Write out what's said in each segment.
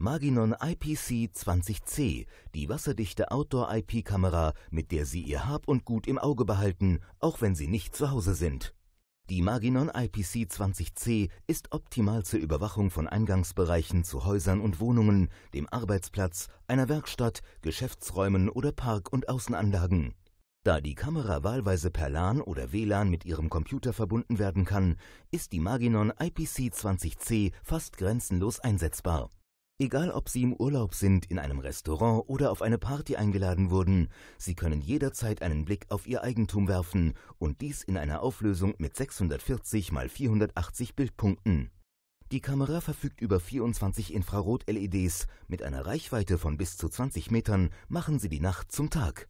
Maginon IPC 20C, die wasserdichte Outdoor-IP-Kamera, mit der Sie Ihr Hab und Gut im Auge behalten, auch wenn Sie nicht zu Hause sind. Die Maginon IPC 20C ist optimal zur Überwachung von Eingangsbereichen zu Häusern und Wohnungen, dem Arbeitsplatz, einer Werkstatt, Geschäftsräumen oder Park- und Außenanlagen. Da die Kamera wahlweise per LAN oder WLAN mit Ihrem Computer verbunden werden kann, ist die Maginon IPC 20C fast grenzenlos einsetzbar. Egal, ob Sie im Urlaub sind, in einem Restaurant oder auf eine Party eingeladen wurden, Sie können jederzeit einen Blick auf Ihr Eigentum werfen und dies in einer Auflösung mit 640 x 480 Bildpunkten. Die Kamera verfügt über 24 Infrarot-LEDs. Mit einer Reichweite von bis zu 20 Metern machen Sie die Nacht zum Tag.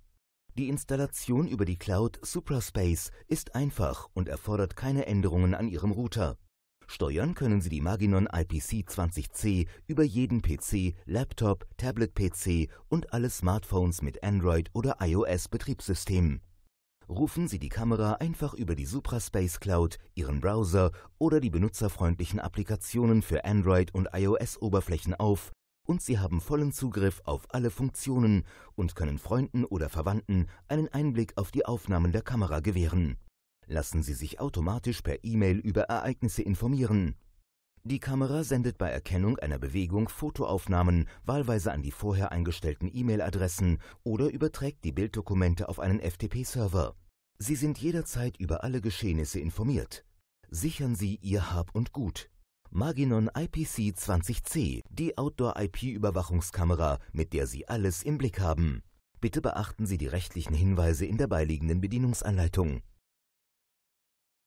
Die Installation über die Cloud Supraspace ist einfach und erfordert keine Änderungen an Ihrem Router. Steuern können Sie die Maginon IPC 20C über jeden PC, Laptop, Tablet-PC und alle Smartphones mit Android- oder ios betriebssystem Rufen Sie die Kamera einfach über die Supraspace Cloud, Ihren Browser oder die benutzerfreundlichen Applikationen für Android- und iOS-Oberflächen auf und Sie haben vollen Zugriff auf alle Funktionen und können Freunden oder Verwandten einen Einblick auf die Aufnahmen der Kamera gewähren lassen Sie sich automatisch per E-Mail über Ereignisse informieren. Die Kamera sendet bei Erkennung einer Bewegung Fotoaufnahmen wahlweise an die vorher eingestellten E-Mail-Adressen oder überträgt die Bilddokumente auf einen FTP-Server. Sie sind jederzeit über alle Geschehnisse informiert. Sichern Sie Ihr Hab und Gut. Maginon IPC 20C, die Outdoor-IP-Überwachungskamera, mit der Sie alles im Blick haben. Bitte beachten Sie die rechtlichen Hinweise in der beiliegenden Bedienungsanleitung.